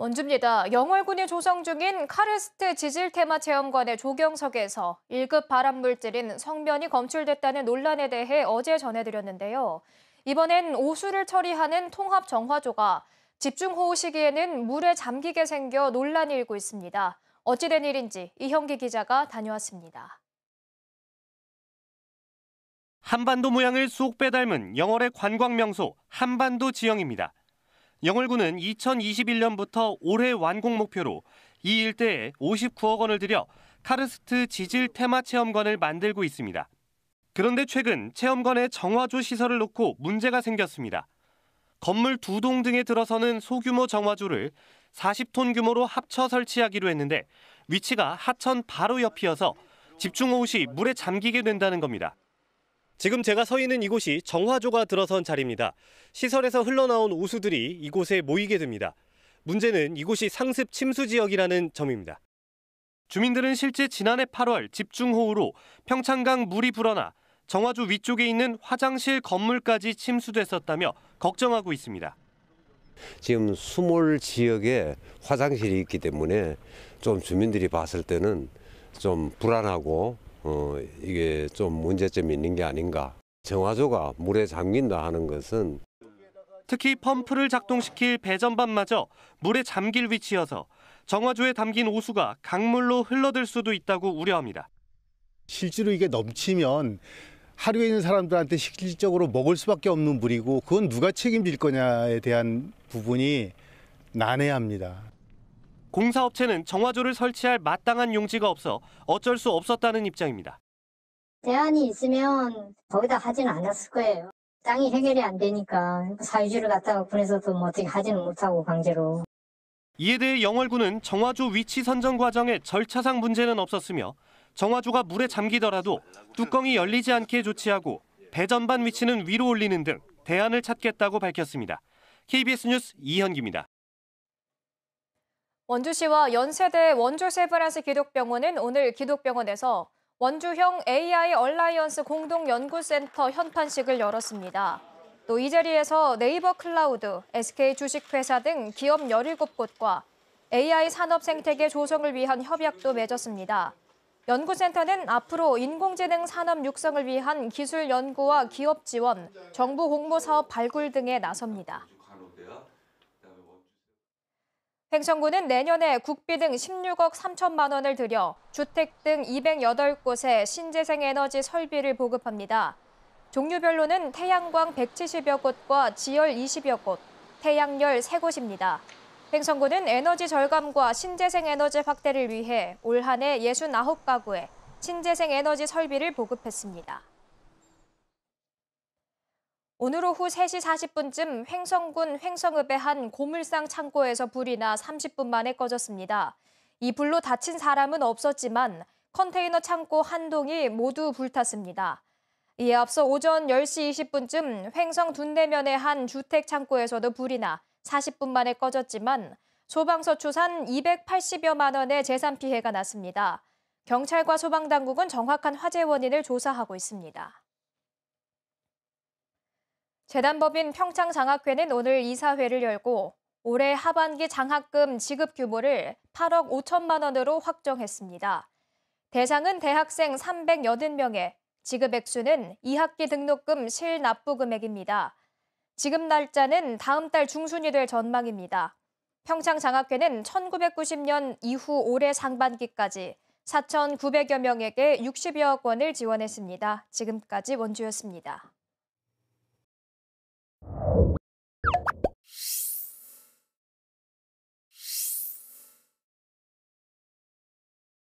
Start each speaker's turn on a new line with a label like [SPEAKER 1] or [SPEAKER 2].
[SPEAKER 1] 원주입니다. 영월군이 조성 중인 카르스트 지질 테마 체험관의 조경석에서 1급 발암물질인 성면이 검출됐다는 논란에 대해 어제 전해드렸는데요. 이번엔 오수를 처리하는 통합정화조가 집중호우 시기에는 물에 잠기게 생겨 논란이 일고 있습니다. 어찌된 일인지 이형기 기자가 다녀왔습니다.
[SPEAKER 2] 한반도 모양을 쏙 빼닮은 영월의 관광 명소 한반도 지형입니다. 영월구는 2021년부터 올해 완공 목표로 이 일대에 59억 원을 들여 카르스트 지질 테마 체험관을 만들고 있습니다. 그런데 최근 체험관의 정화조 시설을 놓고 문제가 생겼습니다. 건물 두 동 등에 들어서는 소규모 정화조를 40톤 규모로 합쳐 설치하기로 했는데 위치가 하천 바로 옆이어서 집중호우 시 물에 잠기게 된다는 겁니다. 지금 제가 서 있는 이곳이 정화조가 들어선 자리입니다. 시설에서 흘러나온 오수들이 이곳에 모이게 됩니다. 문제는 이곳이 상습 침수 지역이라는 점입니다. 주민들은 실제 지난해 8월 집중호우로 평창강 물이 불어나 정화조 위쪽에 있는 화장실 건물까지 침수됐었다며 걱정하고 있습니다. 지금 수몰 지역에 화장실이 있기 때문에 좀 주민들이 봤을 때는 좀 불안하고 어, 이게 좀 문제점이 있는 게 아닌가. 정화조가 물에 잠긴다 하는 것은 특히 펌프를 작동시킬 배전반마저 물에 잠길 위치여서 정화조에 담긴 오수가 강물로 흘러들 수도 있다고 우려합니다. 실제로 이게 넘치면 하류에 있는 사람들한테 실질적으로 먹을 수밖에 없는 물이고 그건 누가 책임질 거냐에 대한 부분이 난해합니다. 공사업체는 정화조를 설치할 마땅한 용지가 없어 어쩔 수 없었다는 입장입니다.
[SPEAKER 1] 대안이 있으면 거기다 하지 않았을 거예요. 땅이 해결이 안 되니까 사유지를 갖다가 군에서도 뭐 어떻게 하지는 못하고 강제로.
[SPEAKER 2] 이에 대해 영월군은 정화조 위치 선정 과정에 절차상 문제는 없었으며 정화조가 물에 잠기더라도 뚜껑이 열리지 않게 조치하고 배전반 위치는 위로 올리는 등 대안을 찾겠다고 밝혔습니다. KBS 뉴스 이현기입니다.
[SPEAKER 1] 원주시와 연세대 원주세브란스 기독병원은 오늘 기독병원에서 원주형 AI 얼라이언스 공동연구센터 현판식을 열었습니다. 또 이 자리에서 네이버 클라우드, SK 주식회사 등 기업 17곳과 AI 산업 생태계 조성을 위한 협약도 맺었습니다. 연구센터는 앞으로 인공지능 산업 육성을 위한 기술 연구와 기업 지원, 정부 공모 사업 발굴 등에 나섭니다. 행정구는 내년에 국비 등 16억 3천만 원을 들여 주택 등 208곳에 신재생 에너지 설비를 보급합니다. 종류별로는 태양광 170여 곳과 지열 20여 곳, 태양열 3곳입니다. 행성구는 에너지 절감과 신재생 에너지 확대를 위해 올 한해 69가구에 신재생 에너지 설비를 보급했습니다. 오늘 오후 3시 40분쯤 횡성군 횡성읍의 한 고물상 창고에서 불이 나 30분 만에 꺼졌습니다. 이 불로 다친 사람은 없었지만 컨테이너 창고 한 동이 모두 불탔습니다. 이에 앞서 오전 10시 20분쯤 횡성 둔대면의한 주택 창고에서도 불이 나 40분 만에 꺼졌지만 소방서 추산 280여만 원의 재산 피해가 났습니다. 경찰과 소방당국은 정확한 화재 원인을 조사하고 있습니다. 재단법인 평창장학회는 오늘 이사회를 열고 올해 하반기 장학금 지급 규모를 8억 5천만 원으로 확정했습니다. 대상은 대학생 380명에 지급 액수는 2학기 등록금 실납부 금액입니다. 지급 날짜는 다음 달 중순이 될 전망입니다. 평창장학회는 1990년 이후 올해 상반기까지 4,900여 명에게 60여억 원을 지원했습니다. 지금까지 원주였습니다.